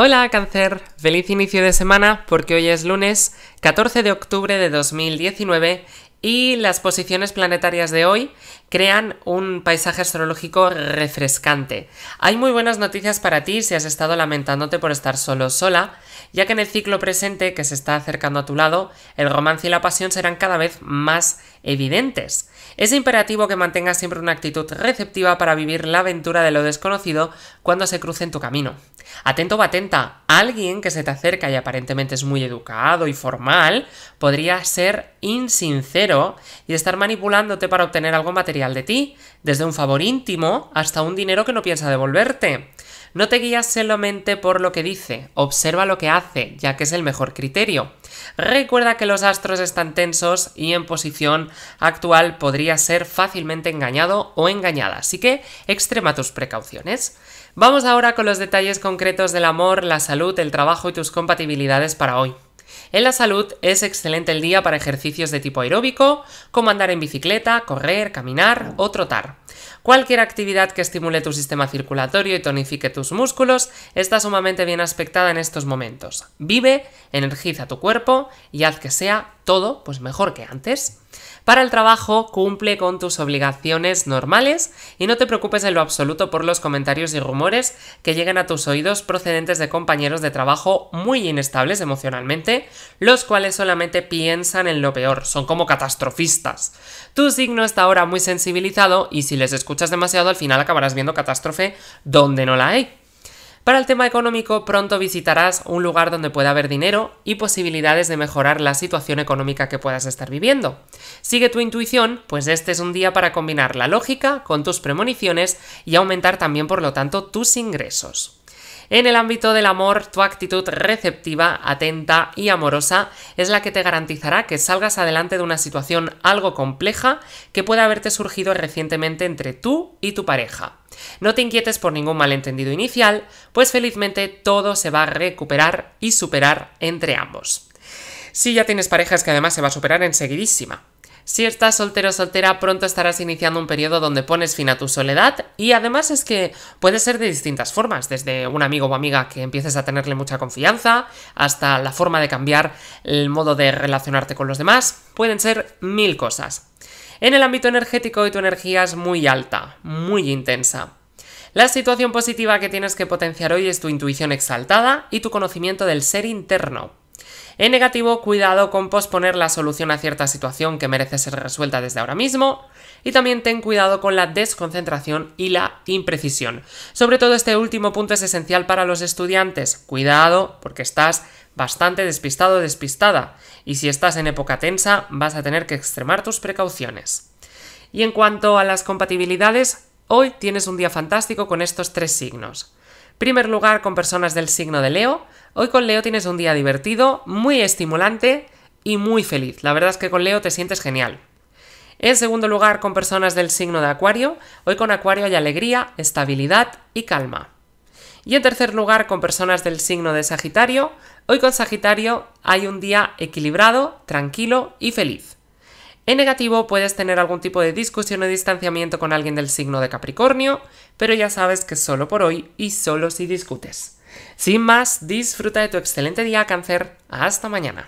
Hola cáncer, feliz inicio de semana porque hoy es lunes 14 de octubre de 2019 y las posiciones planetarias de hoy crean un paisaje astrológico refrescante. Hay muy buenas noticias para ti si has estado lamentándote por estar solo sola, ya que en el ciclo presente que se está acercando a tu lado, el romance y la pasión serán cada vez más evidentes. Es imperativo que mantengas siempre una actitud receptiva para vivir la aventura de lo desconocido cuando se cruce en tu camino. Atento o atenta, alguien que se te acerca y aparentemente es muy educado y formal, podría ser insincero y estar manipulándote para obtener algo material de ti, desde un favor íntimo hasta un dinero que no piensa devolverte. No te guías solamente por lo que dice, observa lo que hace, ya que es el mejor criterio. Recuerda que los astros están tensos y en posición actual podría ser fácilmente engañado o engañada, así que extrema tus precauciones. Vamos ahora con los detalles concretos del amor, la salud, el trabajo y tus compatibilidades para hoy. En la salud es excelente el día para ejercicios de tipo aeróbico, como andar en bicicleta, correr, caminar o trotar. Cualquier actividad que estimule tu sistema circulatorio y tonifique tus músculos está sumamente bien aspectada en estos momentos. Vive, energiza tu cuerpo y haz que sea todo pues mejor que antes. Para el trabajo, cumple con tus obligaciones normales y no te preocupes en lo absoluto por los comentarios y rumores que lleguen a tus oídos procedentes de compañeros de trabajo muy inestables emocionalmente, los cuales solamente piensan en lo peor, son como catastrofistas. Tu signo está ahora muy sensibilizado y si les escuchas demasiado al final acabarás viendo catástrofe donde no la hay. Para el tema económico, pronto visitarás un lugar donde pueda haber dinero y posibilidades de mejorar la situación económica que puedas estar viviendo. Sigue tu intuición, pues este es un día para combinar la lógica con tus premoniciones y aumentar también, por lo tanto, tus ingresos. En el ámbito del amor, tu actitud receptiva, atenta y amorosa es la que te garantizará que salgas adelante de una situación algo compleja que pueda haberte surgido recientemente entre tú y tu pareja. No te inquietes por ningún malentendido inicial, pues felizmente todo se va a recuperar y superar entre ambos. Si ya tienes parejas que además se va a superar enseguidísima. Si estás soltero o soltera, pronto estarás iniciando un periodo donde pones fin a tu soledad y además es que puede ser de distintas formas, desde un amigo o amiga que empieces a tenerle mucha confianza, hasta la forma de cambiar el modo de relacionarte con los demás, pueden ser mil cosas. En el ámbito energético hoy tu energía es muy alta, muy intensa. La situación positiva que tienes que potenciar hoy es tu intuición exaltada y tu conocimiento del ser interno. En negativo, cuidado con posponer la solución a cierta situación que merece ser resuelta desde ahora mismo. Y también ten cuidado con la desconcentración y la imprecisión. Sobre todo este último punto es esencial para los estudiantes. Cuidado porque estás bastante despistado o despistada. Y si estás en época tensa, vas a tener que extremar tus precauciones. Y en cuanto a las compatibilidades, hoy tienes un día fantástico con estos tres signos. Primer lugar con personas del signo de Leo. Hoy con Leo tienes un día divertido, muy estimulante y muy feliz. La verdad es que con Leo te sientes genial. En segundo lugar con personas del signo de Acuario. Hoy con Acuario hay alegría, estabilidad y calma. Y en tercer lugar con personas del signo de Sagitario. Hoy con Sagitario hay un día equilibrado, tranquilo y feliz. En negativo puedes tener algún tipo de discusión o distanciamiento con alguien del signo de Capricornio, pero ya sabes que solo por hoy y solo si discutes. Sin más, disfruta de tu excelente día, cáncer. Hasta mañana.